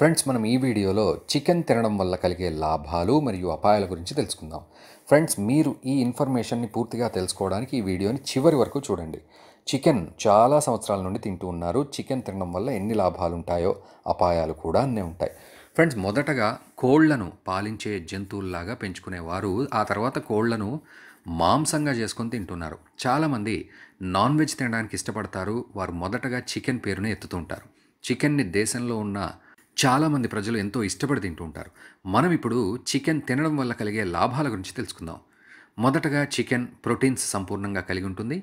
friends మనం ఈ వీడియోలో చికెన్ తినడం వల్ల కలిగే లాభాలు మరియు అపాయాల గురించి తెలుసుకుందాం ఫ్రెండ్స్ మీరు ఈ ఇన్ఫర్మేషన్ని పూర్తిగా తెలుసుకోవడానికి ఈ వీడియోని చివరి వరకు చూడండి చికెన్ చాలా సంవత్సరాల నుండి తింటూ ఉన్నారు చికెన్ తినడం వల్ల ఎన్ని లాభాలు ఉంటాయో అపాయాలు కూడా అన్నీ ఉంటాయి ఫ్రెండ్స్ మొదటగా కోళ్లను పాలించే జంతువుల్లాగా పెంచుకునేవారు ఆ తర్వాత కోళ్లను మాంసంగా చేసుకొని తింటున్నారు చాలామంది నాన్ వెజ్ తినడానికి ఇష్టపడతారు వారు మొదటగా చికెన్ పేరుని ఎత్తుతుంటారు చికెన్ని దేశంలో ఉన్న చాలామంది ప్రజలు ఎంతో ఇష్టపడి తింటూ ఉంటారు మనం ఇప్పుడు చికెన్ తినడం వల్ల కలిగే లాభాల గురించి తెలుసుకుందాం మొదటగా చికెన్ ప్రోటీన్స్ సంపూర్ణంగా కలిగి ఉంటుంది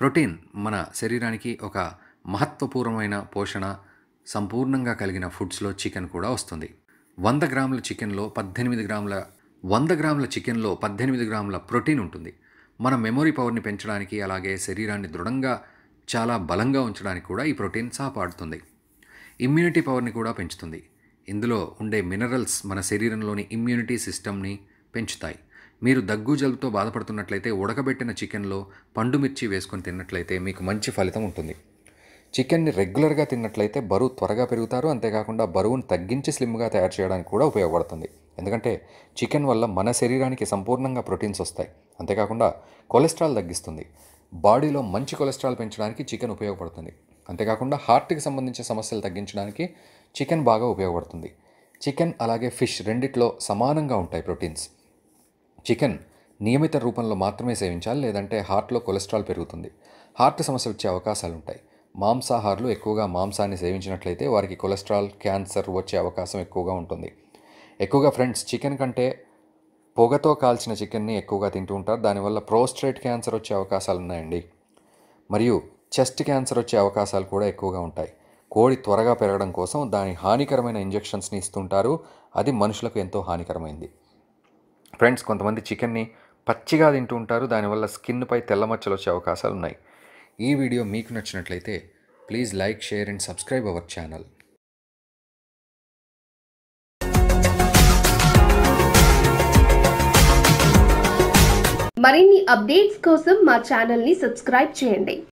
ప్రోటీన్ మన శరీరానికి ఒక మహత్వపూర్వమైన పోషణ సంపూర్ణంగా కలిగిన ఫుడ్స్లో చికెన్ కూడా వస్తుంది వంద గ్రాముల చికెన్లో పద్దెనిమిది గ్రాముల వంద గ్రాముల చికెన్లో పద్దెనిమిది గ్రాముల ప్రోటీన్ ఉంటుంది మన మెమొరీ పవర్ని పెంచడానికి అలాగే శరీరాన్ని దృఢంగా చాలా బలంగా ఉంచడానికి కూడా ఈ ప్రోటీన్ సహపాడుతుంది ఇమ్యూనిటీ పవర్ని కూడా పెంచుతుంది ఇందులో ఉండే మినరల్స్ మన శరీరంలోని ఇమ్యూనిటీ సిస్టమ్ని పెంచుతాయి మీరు దగ్గు జలుబుతో బాధపడుతున్నట్లయితే ఉడకబెట్టిన చికెన్లో పండు మిర్చి వేసుకొని తిన్నట్లయితే మీకు మంచి ఫలితం ఉంటుంది చికెన్ని రెగ్యులర్గా తిన్నట్లయితే బరువు త్వరగా పెరుగుతారు అంతేకాకుండా బరువును తగ్గించి స్లిమ్గా తయారు చేయడానికి కూడా ఉపయోగపడుతుంది ఎందుకంటే చికెన్ వల్ల మన శరీరానికి సంపూర్ణంగా ప్రోటీన్స్ వస్తాయి అంతేకాకుండా కొలెస్ట్రాల్ తగ్గిస్తుంది బాడీలో మంచి కొలెస్ట్రాల్ పెంచడానికి చికెన్ ఉపయోగపడుతుంది అంతేకాకుండా హార్ట్కి సంబంధించిన సమస్యలు తగ్గించడానికి చికెన్ బాగా ఉపయోగపడుతుంది చికెన్ అలాగే ఫిష్ రెండిట్లో సమానంగా ఉంటాయి ప్రోటీన్స్ చికెన్ నియమిత రూపంలో మాత్రమే సేవించాలి లేదంటే హార్ట్లో కొలెస్ట్రాల్ పెరుగుతుంది హార్ట్ సమస్య వచ్చే అవకాశాలు ఉంటాయి మాంసాహారులు ఎక్కువగా మాంసాన్ని సేవించినట్లయితే వారికి కొలెస్ట్రాల్ క్యాన్సర్ వచ్చే అవకాశం ఎక్కువగా ఉంటుంది ఎక్కువగా ఫ్రెండ్స్ చికెన్ కంటే పొగతో కాల్చిన చికెన్ని ఎక్కువగా తింటూ ఉంటారు దానివల్ల ప్రోస్ట్రేట్ క్యాన్సర్ వచ్చే అవకాశాలు ఉన్నాయండి మరియు చెస్ట్ క్యాన్సర్ వచ్చే అవకాశాలు కూడా ఎక్కువగా ఉంటాయి కోడి త్వరగా పెరగడం కోసం దాని హానికరమైన ఇంజెక్షన్స్ని ఇస్తుంటారు అది మనుషులకు ఎంతో హానికరమైంది ఫ్రెండ్స్ కొంతమంది చికెన్ని పచ్చిగా తింటూ ఉంటారు దానివల్ల స్కిన్పై తెల్ల మచ్చలు వచ్చే అవకాశాలు ఉన్నాయి ఈ వీడియో మీకు నచ్చినట్లయితే please like share and subscribe our channel కోసం మా ఛానల్ని సబ్స్క్రైబ్ చేయండి